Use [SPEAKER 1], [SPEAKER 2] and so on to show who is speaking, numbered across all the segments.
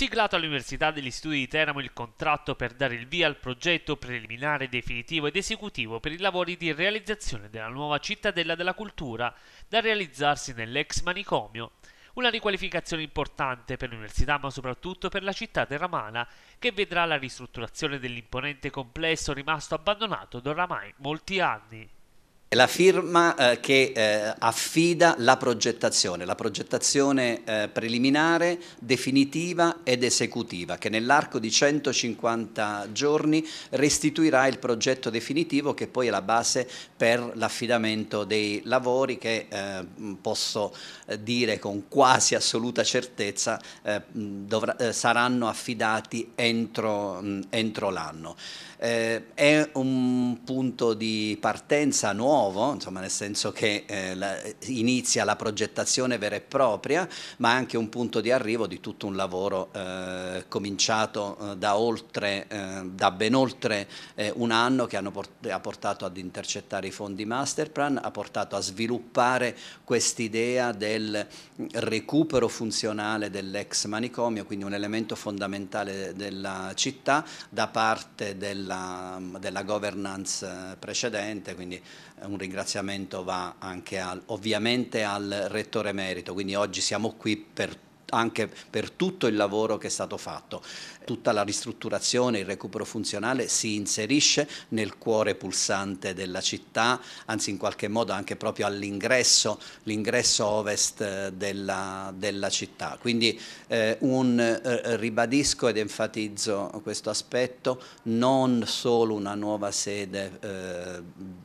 [SPEAKER 1] Siglato all'Università degli Studi di Teramo il contratto per dare il via al progetto preliminare definitivo ed esecutivo per i lavori di realizzazione della nuova cittadella della cultura da realizzarsi nell'ex manicomio. Una riqualificazione importante per l'università ma soprattutto per la città teramana che vedrà la ristrutturazione dell'imponente complesso rimasto abbandonato da oramai molti anni.
[SPEAKER 2] È la firma eh, che eh, affida la progettazione, la progettazione eh, preliminare, definitiva ed esecutiva, che nell'arco di 150 giorni restituirà il progetto definitivo che poi è la base per l'affidamento dei lavori che eh, posso eh, dire con quasi assoluta certezza eh, dovrà, saranno affidati entro, entro l'anno. è un punto di partenza nuovo nuovo, insomma, nel senso che eh, la, inizia la progettazione vera e propria, ma anche un punto di arrivo di tutto un lavoro eh, cominciato eh, da, oltre, eh, da, ben oltre eh, un anno che port ha portato ad intercettare i fondi Masterplan, ha portato a sviluppare quest'idea del recupero funzionale dell'ex manicomio, quindi un elemento fondamentale della città da parte della, della governance eh, precedente, quindi un ringraziamento va anche al, ovviamente al Rettore Merito, quindi oggi siamo qui per anche per tutto il lavoro che è stato fatto. Tutta la ristrutturazione, il recupero funzionale si inserisce nel cuore pulsante della città, anzi in qualche modo anche proprio all'ingresso, ovest eh, della, della, città. Quindi eh, un, eh, ribadisco ed enfatizzo questo aspetto, non solo una nuova sede eh,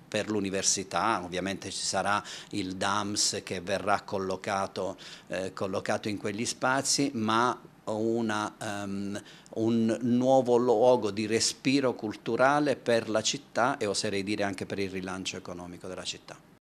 [SPEAKER 2] per l'università, ovviamente ci sarà il DAMS che verrà collocato, eh, collocato in quegli spazi, spazi ma una, um, un nuovo luogo di respiro culturale per la città e oserei dire anche per il rilancio economico della città.